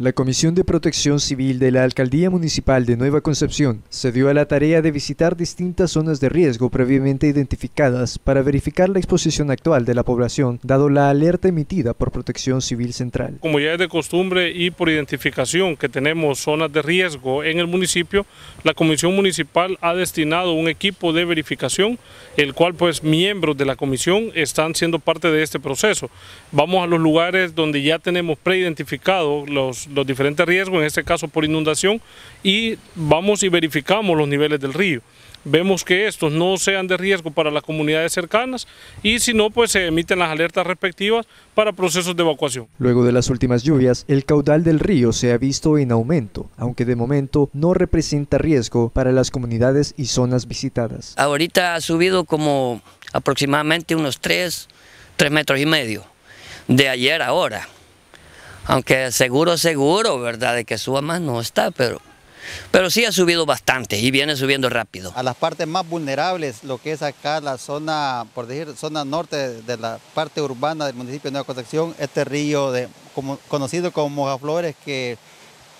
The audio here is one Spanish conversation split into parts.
La Comisión de Protección Civil de la Alcaldía Municipal de Nueva Concepción se dio a la tarea de visitar distintas zonas de riesgo previamente identificadas para verificar la exposición actual de la población, dado la alerta emitida por Protección Civil Central. Como ya es de costumbre y por identificación que tenemos zonas de riesgo en el municipio, la Comisión Municipal ha destinado un equipo de verificación, el cual pues miembros de la comisión están siendo parte de este proceso. Vamos a los lugares donde ya tenemos preidentificado los los diferentes riesgos, en este caso por inundación, y vamos y verificamos los niveles del río. Vemos que estos no sean de riesgo para las comunidades cercanas y si no, pues se emiten las alertas respectivas para procesos de evacuación. Luego de las últimas lluvias, el caudal del río se ha visto en aumento, aunque de momento no representa riesgo para las comunidades y zonas visitadas. Ahorita ha subido como aproximadamente unos 3, 3 metros y medio de ayer a ahora aunque seguro, seguro, ¿verdad? De que suba más no está, pero, pero sí ha subido bastante y viene subiendo rápido. A las partes más vulnerables, lo que es acá la zona, por decir, zona norte de la parte urbana del municipio de Nueva Concepción, este río de, como, conocido como Mojaflores, que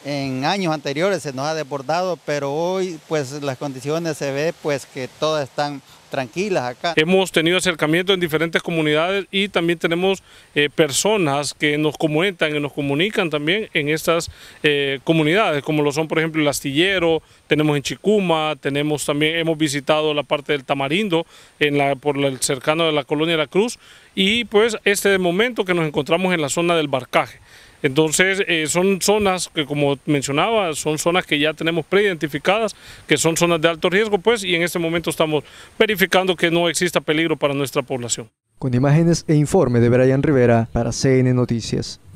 en años anteriores se nos ha desbordado, pero hoy pues las condiciones se ve pues que todas están tranquilas acá. Hemos tenido acercamiento en diferentes comunidades y también tenemos eh, personas que nos comentan y nos comunican también en estas eh, comunidades, como lo son por ejemplo el astillero, tenemos en Chicuma, tenemos también, hemos visitado la parte del Tamarindo, en la, por el cercano de la colonia de la Cruz, y pues este momento que nos encontramos en la zona del Barcaje. Entonces, eh, son zonas que, como mencionaba, son zonas que ya tenemos preidentificadas, que son zonas de alto riesgo, pues, y en este momento estamos verificando que no exista peligro para nuestra población. Con imágenes e informe de Brian Rivera para CN Noticias.